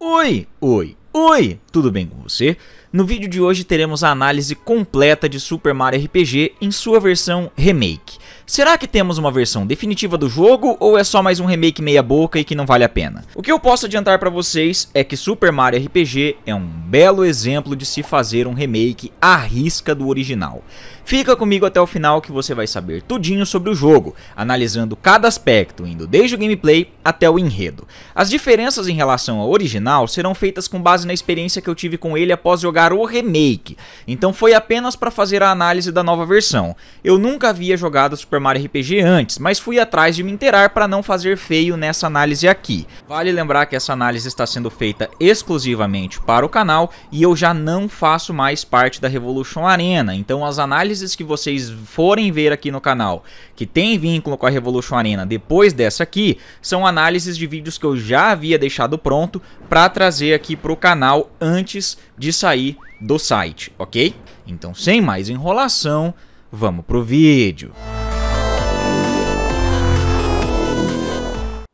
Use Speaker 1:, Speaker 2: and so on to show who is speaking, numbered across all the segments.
Speaker 1: Oi, oi, oi! Tudo bem com você? No vídeo de hoje teremos a análise completa de Super Mario RPG em sua versão remake. Será que temos uma versão definitiva do jogo ou é só mais um remake meia boca e que não vale a pena? O que eu posso adiantar para vocês é que Super Mario RPG é um belo exemplo de se fazer um remake à risca do original. Fica comigo até o final que você vai saber tudinho sobre o jogo, analisando cada aspecto, indo desde o gameplay até o enredo. As diferenças em relação ao original serão feitas com base na experiência que eu tive com ele após jogar o remake, então foi apenas para fazer a análise da nova versão. Eu nunca havia jogado Super Mario RPG antes, mas fui atrás de me inteirar para não fazer feio nessa análise aqui. Vale lembrar que essa análise está sendo feita exclusivamente para o canal e eu já não faço mais parte da Revolution Arena, então as análises análises que vocês forem ver aqui no canal que tem vínculo com a Revolution Arena depois dessa aqui, são análises de vídeos que eu já havia deixado pronto para trazer aqui para o canal antes de sair do site, ok? Então, sem mais enrolação, vamos pro vídeo.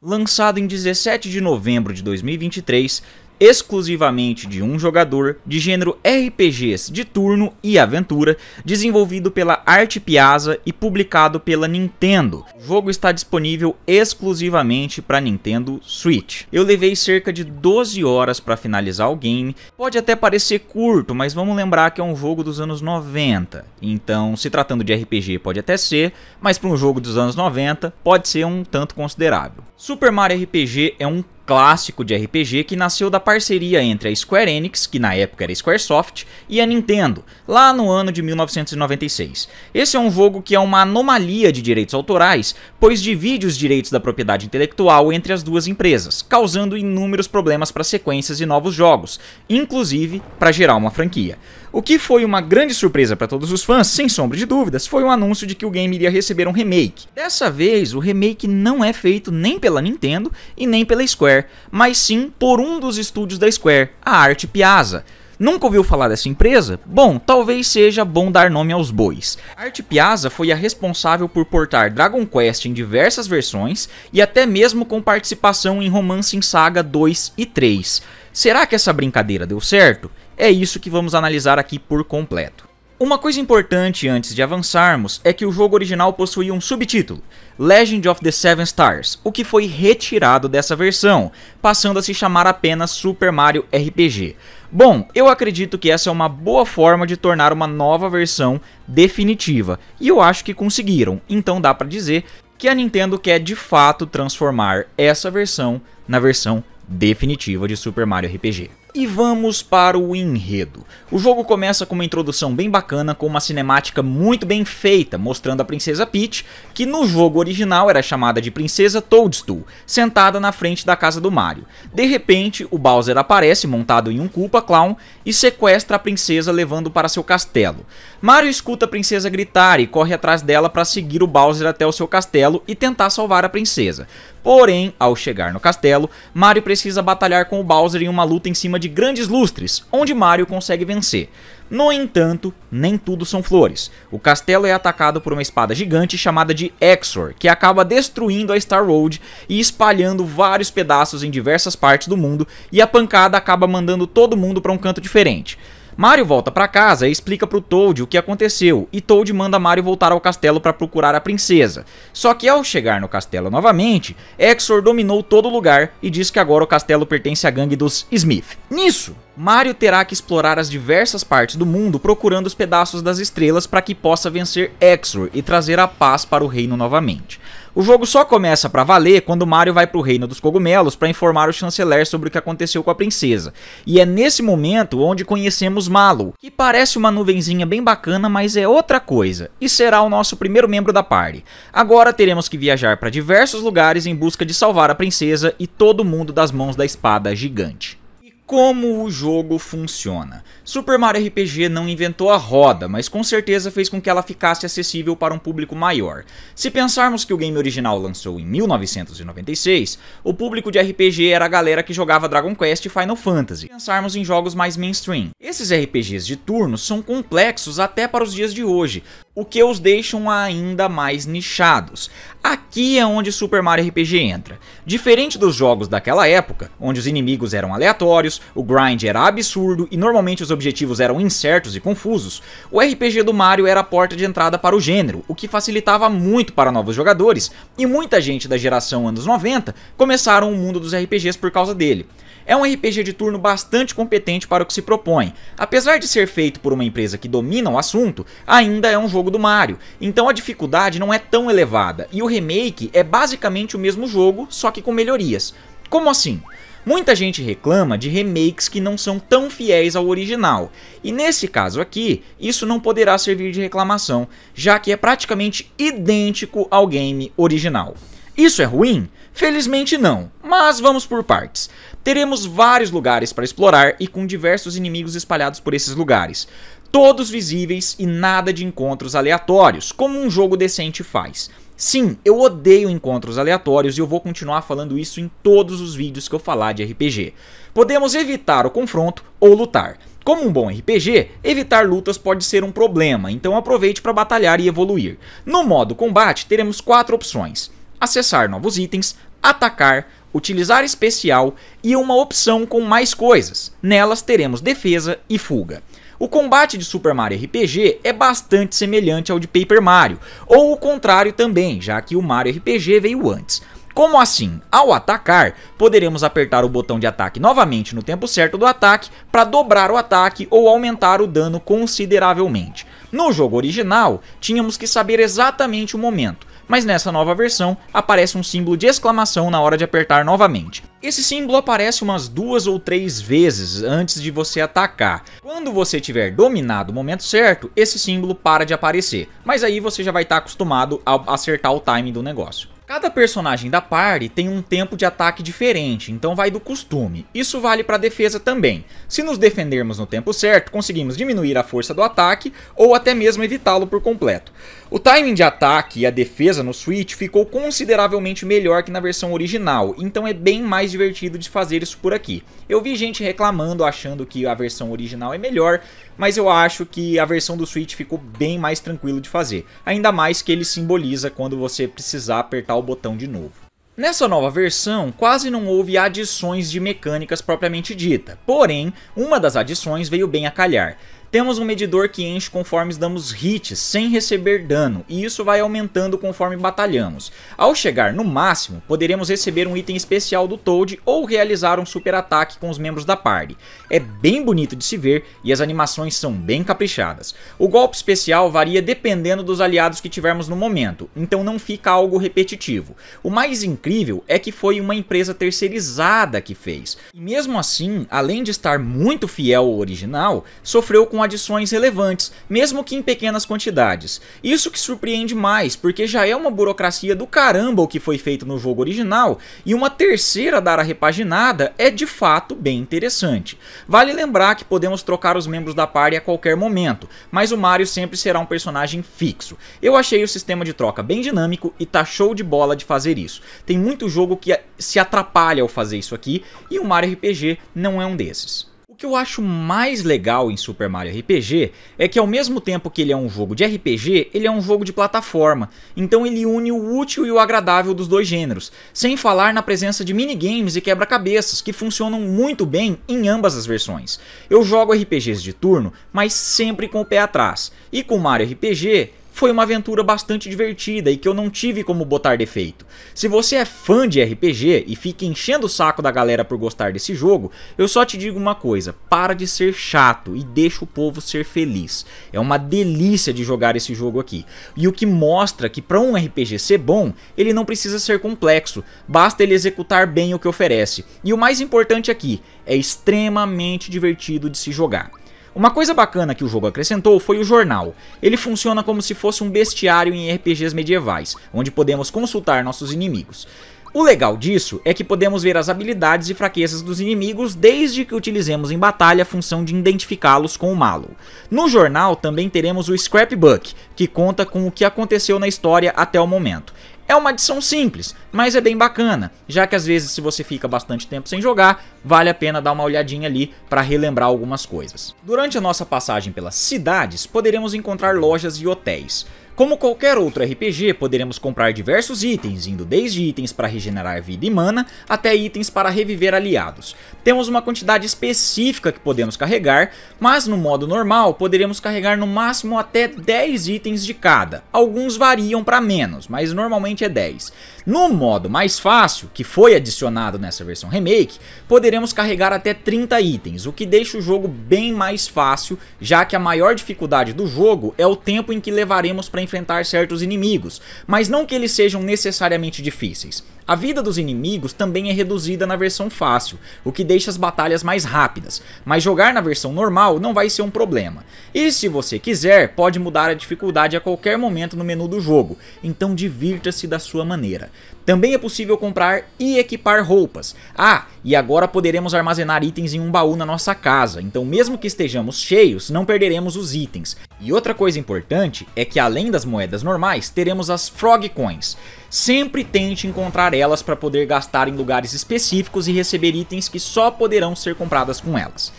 Speaker 1: Lançado em 17 de novembro de 2023, exclusivamente de um jogador, de gênero RPGs de turno e aventura, desenvolvido pela Arte Piazza e publicado pela Nintendo. O jogo está disponível exclusivamente para Nintendo Switch. Eu levei cerca de 12 horas para finalizar o game. Pode até parecer curto, mas vamos lembrar que é um jogo dos anos 90. Então, se tratando de RPG pode até ser, mas para um jogo dos anos 90 pode ser um tanto considerável. Super Mario RPG é um clássico de RPG que nasceu da parceria entre a Square Enix, que na época era Squaresoft, e a Nintendo, lá no ano de 1996. Esse é um jogo que é uma anomalia de direitos autorais, pois divide os direitos da propriedade intelectual entre as duas empresas, causando inúmeros problemas para sequências e novos jogos, inclusive para gerar uma franquia. O que foi uma grande surpresa para todos os fãs, sem sombra de dúvidas, foi o um anúncio de que o game iria receber um remake. Dessa vez, o remake não é feito nem pela Nintendo e nem pela Square, mas sim por um dos estúdios da Square, a Arte Piazza. Nunca ouviu falar dessa empresa? Bom, talvez seja bom dar nome aos bois. A Arte Piazza foi a responsável por portar Dragon Quest em diversas versões e até mesmo com participação em Romance em Saga 2 e 3. Será que essa brincadeira deu certo? É isso que vamos analisar aqui por completo. Uma coisa importante antes de avançarmos é que o jogo original possuía um subtítulo, Legend of the Seven Stars, o que foi retirado dessa versão, passando a se chamar apenas Super Mario RPG. Bom, eu acredito que essa é uma boa forma de tornar uma nova versão definitiva, e eu acho que conseguiram, então dá pra dizer que a Nintendo quer de fato transformar essa versão na versão definitiva de Super Mario RPG. E vamos para o enredo. O jogo começa com uma introdução bem bacana, com uma cinemática muito bem feita, mostrando a princesa Peach, que no jogo original era chamada de princesa Toadstool, sentada na frente da casa do Mario. De repente, o Bowser aparece montado em um Koopa Clown e sequestra a princesa levando para seu castelo. Mario escuta a princesa gritar e corre atrás dela para seguir o Bowser até o seu castelo e tentar salvar a princesa. Porém, ao chegar no castelo, Mario precisa batalhar com o Bowser em uma luta em cima de grandes lustres, onde Mario consegue vencer. No entanto, nem tudo são flores. O castelo é atacado por uma espada gigante chamada de Exor, que acaba destruindo a Star Road e espalhando vários pedaços em diversas partes do mundo, e a pancada acaba mandando todo mundo para um canto diferente. Mario volta para casa e explica pro Toad o que aconteceu, e Toad manda Mario voltar ao castelo para procurar a princesa. Só que ao chegar no castelo novamente, Exor dominou todo o lugar e diz que agora o castelo pertence à gangue dos Smith. Nisso, Mario terá que explorar as diversas partes do mundo procurando os pedaços das estrelas para que possa vencer Exor e trazer a paz para o reino novamente. O jogo só começa para valer quando Mario vai para o Reino dos Cogumelos para informar o chanceler sobre o que aconteceu com a princesa. E é nesse momento onde conhecemos Malo, que parece uma nuvenzinha bem bacana, mas é outra coisa, e será o nosso primeiro membro da party. Agora teremos que viajar para diversos lugares em busca de salvar a princesa e todo mundo das mãos da espada gigante como o jogo funciona. Super Mario RPG não inventou a roda, mas com certeza fez com que ela ficasse acessível para um público maior. Se pensarmos que o game original lançou em 1996, o público de RPG era a galera que jogava Dragon Quest e Final Fantasy. Pensarmos em jogos mais mainstream. Esses RPGs de turno são complexos até para os dias de hoje, o que os deixam ainda mais nichados. Aqui é onde Super Mario RPG entra. Diferente dos jogos daquela época, onde os inimigos eram aleatórios, o grind era absurdo e normalmente os objetivos eram incertos e confusos, o RPG do Mario era a porta de entrada para o gênero, o que facilitava muito para novos jogadores, e muita gente da geração anos 90 começaram o mundo dos RPGs por causa dele é um RPG de turno bastante competente para o que se propõe. Apesar de ser feito por uma empresa que domina o assunto, ainda é um jogo do Mario, então a dificuldade não é tão elevada, e o remake é basicamente o mesmo jogo, só que com melhorias. Como assim? Muita gente reclama de remakes que não são tão fiéis ao original, e nesse caso aqui, isso não poderá servir de reclamação, já que é praticamente idêntico ao game original. Isso é ruim? Felizmente não, mas vamos por partes. Teremos vários lugares para explorar e com diversos inimigos espalhados por esses lugares. Todos visíveis e nada de encontros aleatórios, como um jogo decente faz. Sim, eu odeio encontros aleatórios e eu vou continuar falando isso em todos os vídeos que eu falar de RPG. Podemos evitar o confronto ou lutar. Como um bom RPG, evitar lutas pode ser um problema, então aproveite para batalhar e evoluir. No modo combate, teremos quatro opções acessar novos itens, atacar, utilizar especial e uma opção com mais coisas. Nelas teremos defesa e fuga. O combate de Super Mario RPG é bastante semelhante ao de Paper Mario, ou o contrário também, já que o Mario RPG veio antes. Como assim? Ao atacar, poderemos apertar o botão de ataque novamente no tempo certo do ataque para dobrar o ataque ou aumentar o dano consideravelmente. No jogo original, tínhamos que saber exatamente o momento, mas nessa nova versão aparece um símbolo de exclamação na hora de apertar novamente. Esse símbolo aparece umas duas ou três vezes antes de você atacar. Quando você tiver dominado o momento certo, esse símbolo para de aparecer, mas aí você já vai estar tá acostumado a acertar o timing do negócio. Cada personagem da party tem um tempo de ataque diferente, então vai do costume. Isso vale para defesa também. Se nos defendermos no tempo certo, conseguimos diminuir a força do ataque ou até mesmo evitá-lo por completo. O timing de ataque e a defesa no Switch ficou consideravelmente melhor que na versão original, então é bem mais divertido de fazer isso por aqui. Eu vi gente reclamando achando que a versão original é melhor, mas eu acho que a versão do Switch ficou bem mais tranquilo de fazer. Ainda mais que ele simboliza quando você precisar apertar o botão de novo. Nessa nova versão, quase não houve adições de mecânicas propriamente dita, porém, uma das adições veio bem a calhar. Temos um medidor que enche conforme damos hits, sem receber dano, e isso vai aumentando conforme batalhamos. Ao chegar no máximo, poderemos receber um item especial do Toad ou realizar um super ataque com os membros da party. É bem bonito de se ver e as animações são bem caprichadas. O golpe especial varia dependendo dos aliados que tivermos no momento, então não fica algo repetitivo. O mais incrível é que foi uma empresa terceirizada que fez. E mesmo assim, além de estar muito fiel ao original, sofreu com adições relevantes, mesmo que em pequenas quantidades. Isso que surpreende mais, porque já é uma burocracia do caramba o que foi feito no jogo original, e uma terceira a repaginada é de fato bem interessante. Vale lembrar que podemos trocar os membros da party a qualquer momento, mas o Mario sempre será um personagem fixo. Eu achei o sistema de troca bem dinâmico e tá show de bola de fazer isso. Tem muito jogo que se atrapalha ao fazer isso aqui, e o Mario RPG não é um desses. O que eu acho mais legal em Super Mario RPG é que ao mesmo tempo que ele é um jogo de RPG, ele é um jogo de plataforma, então ele une o útil e o agradável dos dois gêneros, sem falar na presença de minigames e quebra-cabeças, que funcionam muito bem em ambas as versões. Eu jogo RPGs de turno, mas sempre com o pé atrás, e com Mario RPG foi uma aventura bastante divertida e que eu não tive como botar defeito. Se você é fã de RPG e fica enchendo o saco da galera por gostar desse jogo, eu só te digo uma coisa, para de ser chato e deixa o povo ser feliz. É uma delícia de jogar esse jogo aqui. E o que mostra que para um RPG ser bom, ele não precisa ser complexo, basta ele executar bem o que oferece. E o mais importante aqui, é extremamente divertido de se jogar. Uma coisa bacana que o jogo acrescentou foi o jornal. Ele funciona como se fosse um bestiário em RPGs medievais, onde podemos consultar nossos inimigos. O legal disso é que podemos ver as habilidades e fraquezas dos inimigos desde que utilizemos em batalha a função de identificá-los com o malo. No jornal também teremos o Scrapbook, que conta com o que aconteceu na história até o momento. É uma adição simples, mas é bem bacana, já que às vezes se você fica bastante tempo sem jogar, vale a pena dar uma olhadinha ali para relembrar algumas coisas. Durante a nossa passagem pelas cidades, poderemos encontrar lojas e hotéis. Como qualquer outro RPG, poderemos comprar diversos itens, indo desde itens para regenerar vida e mana, até itens para reviver aliados. Temos uma quantidade específica que podemos carregar, mas no modo normal poderemos carregar no máximo até 10 itens de cada. Alguns variam para menos, mas normalmente é 10. No modo mais fácil, que foi adicionado nessa versão remake, poderemos carregar até 30 itens, o que deixa o jogo bem mais fácil, já que a maior dificuldade do jogo é o tempo em que levaremos para enfrentar certos inimigos, mas não que eles sejam necessariamente difíceis. A vida dos inimigos também é reduzida na versão fácil, o que deixa as batalhas mais rápidas, mas jogar na versão normal não vai ser um problema. E se você quiser, pode mudar a dificuldade a qualquer momento no menu do jogo, então divirta-se da sua maneira. Também é possível comprar e equipar roupas. Ah, e agora poderemos armazenar itens em um baú na nossa casa, então mesmo que estejamos cheios, não perderemos os itens. E outra coisa importante é que além das moedas normais, teremos as Frog Coins. Sempre tente encontrar elas para poder gastar em lugares específicos e receber itens que só poderão ser compradas com elas.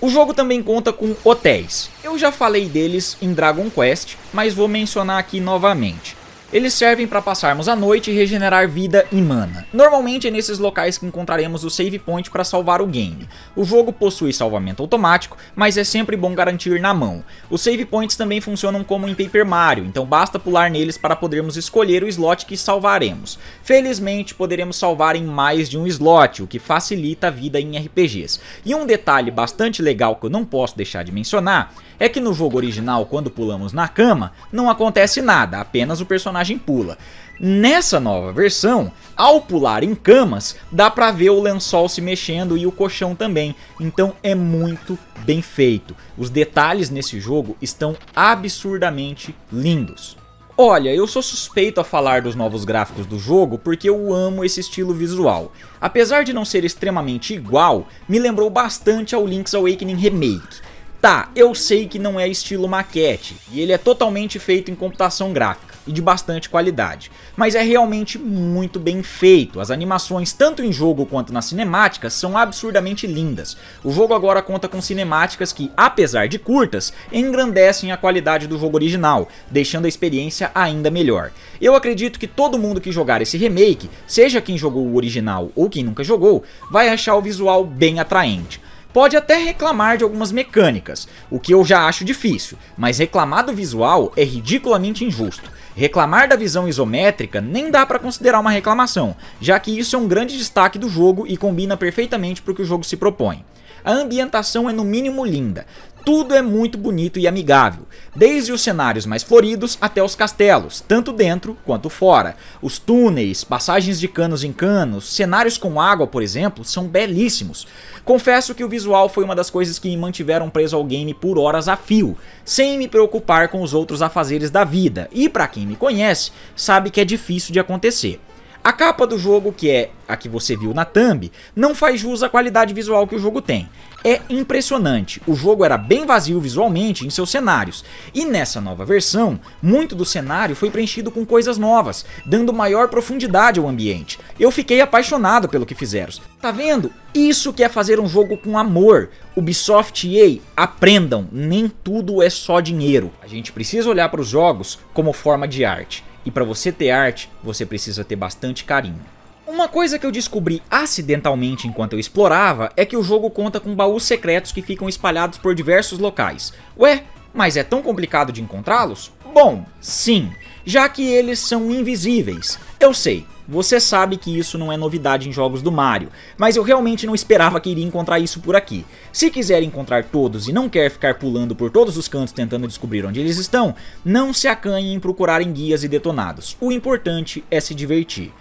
Speaker 1: O jogo também conta com hotéis. Eu já falei deles em Dragon Quest, mas vou mencionar aqui novamente. Eles servem para passarmos a noite e regenerar vida e mana. Normalmente é nesses locais que encontraremos o save point para salvar o game. O jogo possui salvamento automático, mas é sempre bom garantir na mão. Os save points também funcionam como em Paper Mario, então basta pular neles para podermos escolher o slot que salvaremos. Felizmente poderemos salvar em mais de um slot, o que facilita a vida em RPGs. E um detalhe bastante legal que eu não posso deixar de mencionar é que no jogo original, quando pulamos na cama, não acontece nada, apenas o personagem pula. Nessa nova versão, ao pular em camas, dá pra ver o lençol se mexendo e o colchão também, então é muito bem feito. Os detalhes nesse jogo estão absurdamente lindos. Olha, eu sou suspeito a falar dos novos gráficos do jogo porque eu amo esse estilo visual. Apesar de não ser extremamente igual, me lembrou bastante ao Link's Awakening Remake. Tá, eu sei que não é estilo maquete, e ele é totalmente feito em computação gráfica e de bastante qualidade, mas é realmente muito bem feito. As animações, tanto em jogo quanto nas cinemáticas, são absurdamente lindas. O jogo agora conta com cinemáticas que, apesar de curtas, engrandecem a qualidade do jogo original, deixando a experiência ainda melhor. Eu acredito que todo mundo que jogar esse remake, seja quem jogou o original ou quem nunca jogou, vai achar o visual bem atraente. Pode até reclamar de algumas mecânicas, o que eu já acho difícil, mas reclamar do visual é ridiculamente injusto. Reclamar da visão isométrica nem dá para considerar uma reclamação, já que isso é um grande destaque do jogo e combina perfeitamente para o que o jogo se propõe. A ambientação é no mínimo linda. Tudo é muito bonito e amigável, desde os cenários mais floridos até os castelos, tanto dentro quanto fora. Os túneis, passagens de canos em canos, cenários com água, por exemplo, são belíssimos. Confesso que o visual foi uma das coisas que me mantiveram preso ao game por horas a fio, sem me preocupar com os outros afazeres da vida, e para quem me conhece, sabe que é difícil de acontecer. A capa do jogo, que é a que você viu na thumb, não faz jus à qualidade visual que o jogo tem. É impressionante. O jogo era bem vazio visualmente em seus cenários, e nessa nova versão, muito do cenário foi preenchido com coisas novas, dando maior profundidade ao ambiente. Eu fiquei apaixonado pelo que fizeram. Tá vendo? Isso que é fazer um jogo com amor. Ubisoft e EA, aprendam, nem tudo é só dinheiro. A gente precisa olhar para os jogos como forma de arte. E para você ter arte, você precisa ter bastante carinho. Uma coisa que eu descobri acidentalmente enquanto eu explorava é que o jogo conta com baús secretos que ficam espalhados por diversos locais. Ué, mas é tão complicado de encontrá-los? Bom, sim, já que eles são invisíveis. Eu sei, você sabe que isso não é novidade em jogos do Mario, mas eu realmente não esperava que iria encontrar isso por aqui. Se quiser encontrar todos e não quer ficar pulando por todos os cantos tentando descobrir onde eles estão, não se acanhe em procurar em guias e detonados. O importante é se divertir.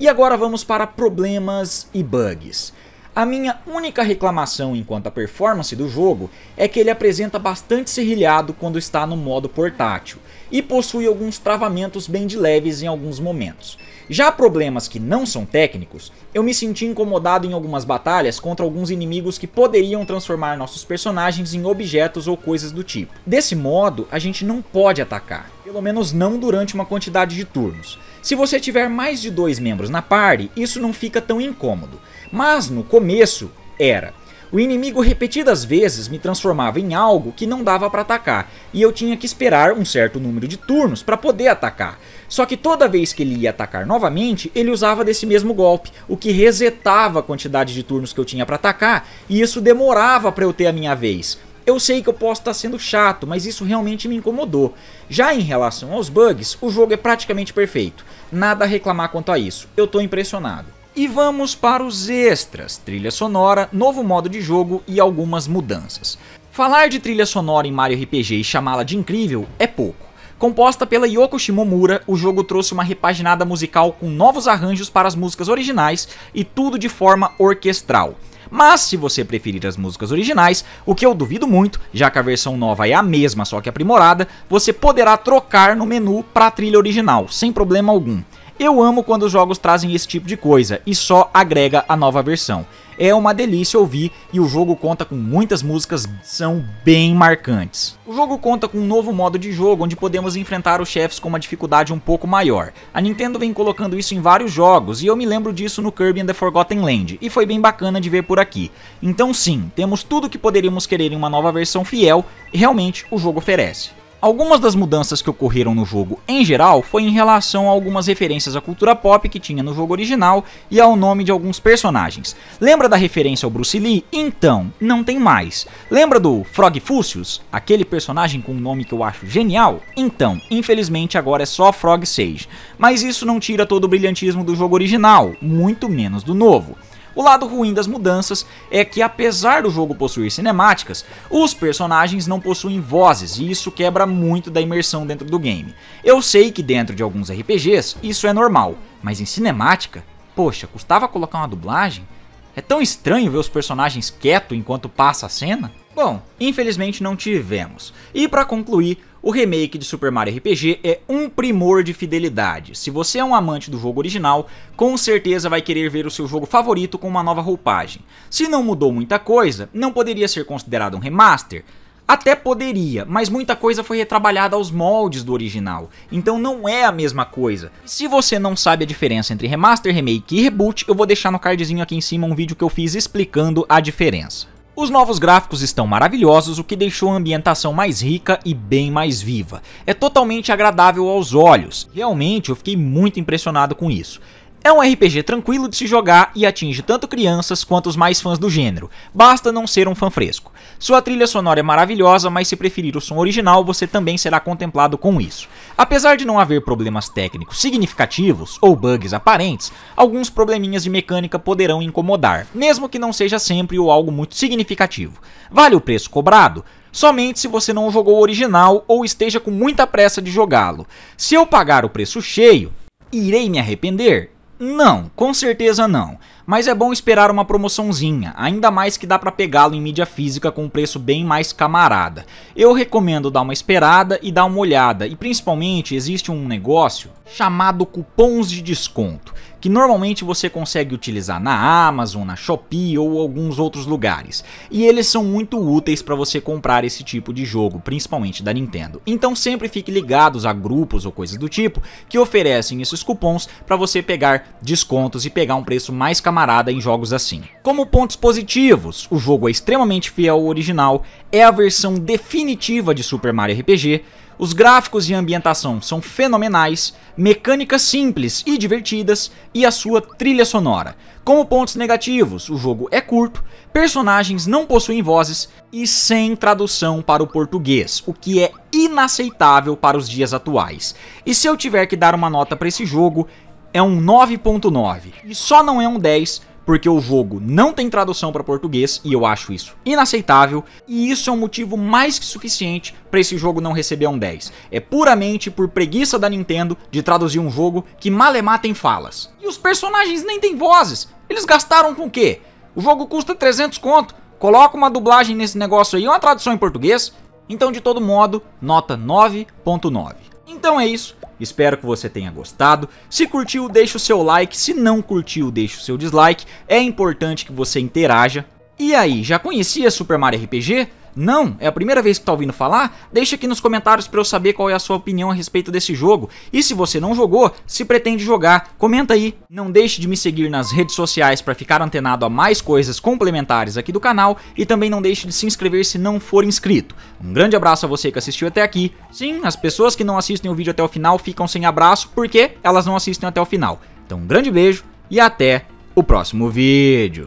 Speaker 1: E agora vamos para problemas e bugs. A minha única reclamação enquanto a performance do jogo é que ele apresenta bastante serrilhado quando está no modo portátil, e possui alguns travamentos bem de leves em alguns momentos. Já problemas que não são técnicos, eu me senti incomodado em algumas batalhas contra alguns inimigos que poderiam transformar nossos personagens em objetos ou coisas do tipo. Desse modo, a gente não pode atacar, pelo menos não durante uma quantidade de turnos. Se você tiver mais de dois membros na party, isso não fica tão incômodo, mas no começo era. O inimigo repetidas vezes me transformava em algo que não dava para atacar, e eu tinha que esperar um certo número de turnos para poder atacar, só que toda vez que ele ia atacar novamente, ele usava desse mesmo golpe, o que resetava a quantidade de turnos que eu tinha para atacar, e isso demorava para eu ter a minha vez. Eu sei que eu posso estar tá sendo chato, mas isso realmente me incomodou. Já em relação aos bugs, o jogo é praticamente perfeito. Nada a reclamar quanto a isso, eu estou impressionado. E vamos para os extras, trilha sonora, novo modo de jogo e algumas mudanças. Falar de trilha sonora em Mario RPG e chamá-la de incrível é pouco. Composta pela Yoko Shimomura, o jogo trouxe uma repaginada musical com novos arranjos para as músicas originais e tudo de forma orquestral. Mas se você preferir as músicas originais, o que eu duvido muito, já que a versão nova é a mesma, só que aprimorada, você poderá trocar no menu para a trilha original, sem problema algum. Eu amo quando os jogos trazem esse tipo de coisa e só agrega a nova versão. É uma delícia ouvir e o jogo conta com muitas músicas são bem marcantes. O jogo conta com um novo modo de jogo onde podemos enfrentar os chefes com uma dificuldade um pouco maior. A Nintendo vem colocando isso em vários jogos e eu me lembro disso no Kirby and the Forgotten Land e foi bem bacana de ver por aqui. Então sim, temos tudo que poderíamos querer em uma nova versão fiel e realmente o jogo oferece. Algumas das mudanças que ocorreram no jogo em geral foi em relação a algumas referências à cultura pop que tinha no jogo original e ao nome de alguns personagens. Lembra da referência ao Bruce Lee? Então, não tem mais. Lembra do Frog Fúcius? Aquele personagem com um nome que eu acho genial? Então, infelizmente agora é só Frog Sage. Mas isso não tira todo o brilhantismo do jogo original, muito menos do novo. O lado ruim das mudanças é que, apesar do jogo possuir cinemáticas, os personagens não possuem vozes e isso quebra muito da imersão dentro do game. Eu sei que dentro de alguns RPGs isso é normal, mas em cinemática, poxa, custava colocar uma dublagem? É tão estranho ver os personagens quieto enquanto passa a cena? Bom, infelizmente não tivemos. E para concluir, o remake de Super Mario RPG é um primor de fidelidade. Se você é um amante do jogo original, com certeza vai querer ver o seu jogo favorito com uma nova roupagem. Se não mudou muita coisa, não poderia ser considerado um remaster. Até poderia, mas muita coisa foi retrabalhada aos moldes do original, então não é a mesma coisa. Se você não sabe a diferença entre remaster, remake e reboot, eu vou deixar no cardzinho aqui em cima um vídeo que eu fiz explicando a diferença. Os novos gráficos estão maravilhosos, o que deixou a ambientação mais rica e bem mais viva. É totalmente agradável aos olhos, realmente eu fiquei muito impressionado com isso. É um RPG tranquilo de se jogar e atinge tanto crianças quanto os mais fãs do gênero, basta não ser um fã fresco. Sua trilha sonora é maravilhosa, mas se preferir o som original, você também será contemplado com isso. Apesar de não haver problemas técnicos significativos ou bugs aparentes, alguns probleminhas de mecânica poderão incomodar, mesmo que não seja sempre ou algo muito significativo. Vale o preço cobrado? somente se você não jogou o original ou esteja com muita pressa de jogá-lo. Se eu pagar o preço cheio, irei me arrepender? Não, com certeza não. Mas é bom esperar uma promoçãozinha, ainda mais que dá para pegá-lo em mídia física com um preço bem mais camarada. Eu recomendo dar uma esperada e dar uma olhada, e principalmente existe um negócio chamado cupons de desconto que normalmente você consegue utilizar na Amazon, na Shopee ou alguns outros lugares. E eles são muito úteis para você comprar esse tipo de jogo, principalmente da Nintendo. Então sempre fique ligados a grupos ou coisas do tipo que oferecem esses cupons para você pegar descontos e pegar um preço mais camarada em jogos assim. Como pontos positivos, o jogo é extremamente fiel ao original, é a versão definitiva de Super Mario RPG os gráficos e ambientação são fenomenais, mecânicas simples e divertidas e a sua trilha sonora. Como pontos negativos, o jogo é curto, personagens não possuem vozes e sem tradução para o português, o que é inaceitável para os dias atuais. E se eu tiver que dar uma nota para esse jogo, é um 9.9. E só não é um 10 porque o jogo não tem tradução para português e eu acho isso inaceitável, e isso é um motivo mais que suficiente para esse jogo não receber um 10. É puramente por preguiça da Nintendo de traduzir um jogo que malemar é tem falas. E os personagens nem têm vozes. Eles gastaram com o quê? O jogo custa 300 conto. Coloca uma dublagem nesse negócio aí, uma tradução em português. Então, de todo modo, nota 9.9. Então é isso. Espero que você tenha gostado. Se curtiu, deixa o seu like. Se não curtiu, deixa o seu dislike. É importante que você interaja. E aí, já conhecia Super Mario RPG? Não? É a primeira vez que tá ouvindo falar? Deixa aqui nos comentários para eu saber qual é a sua opinião a respeito desse jogo. E se você não jogou, se pretende jogar, comenta aí. Não deixe de me seguir nas redes sociais para ficar antenado a mais coisas complementares aqui do canal e também não deixe de se inscrever se não for inscrito. Um grande abraço a você que assistiu até aqui. Sim, as pessoas que não assistem o vídeo até o final ficam sem abraço porque elas não assistem até o final. Então, um grande beijo e até o próximo vídeo.